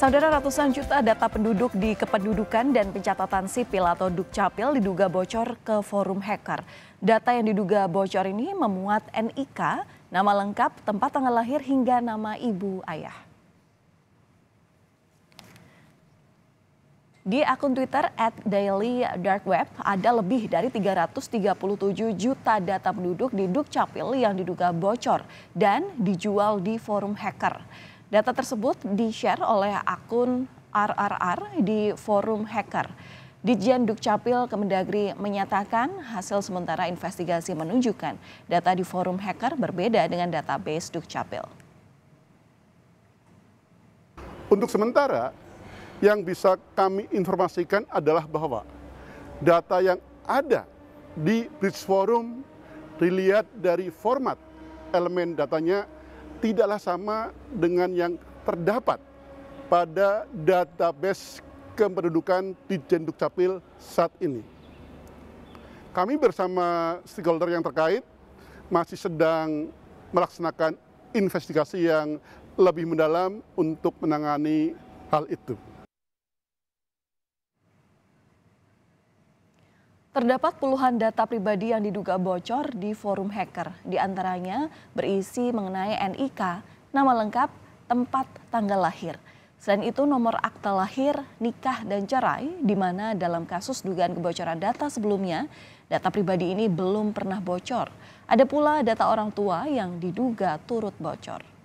Saudara ratusan juta data penduduk di kependudukan dan pencatatan sipil atau Dukcapil diduga bocor ke forum hacker. Data yang diduga bocor ini memuat NIK, nama lengkap, tempat tanggal lahir hingga nama ibu ayah. Di akun Twitter at Daily Dark Web ada lebih dari 337 juta data penduduk di Dukcapil yang diduga bocor dan dijual di forum hacker. Data tersebut di-share oleh akun RRR di forum hacker. Dijen Dukcapil Kemendagri menyatakan hasil sementara investigasi menunjukkan data di forum hacker berbeda dengan database Dukcapil. Untuk sementara, yang bisa kami informasikan adalah bahwa data yang ada di Bridge Forum dilihat dari format elemen datanya tidaklah sama dengan yang terdapat pada database kependudukan di jenduk Capil saat ini. Kami bersama stakeholder yang terkait masih sedang melaksanakan investigasi yang lebih mendalam untuk menangani hal itu. Terdapat puluhan data pribadi yang diduga bocor di forum hacker. Di antaranya berisi mengenai NIK, nama lengkap, tempat, tanggal lahir. Selain itu nomor akta lahir, nikah, dan cerai, di mana dalam kasus dugaan kebocoran data sebelumnya, data pribadi ini belum pernah bocor. Ada pula data orang tua yang diduga turut bocor.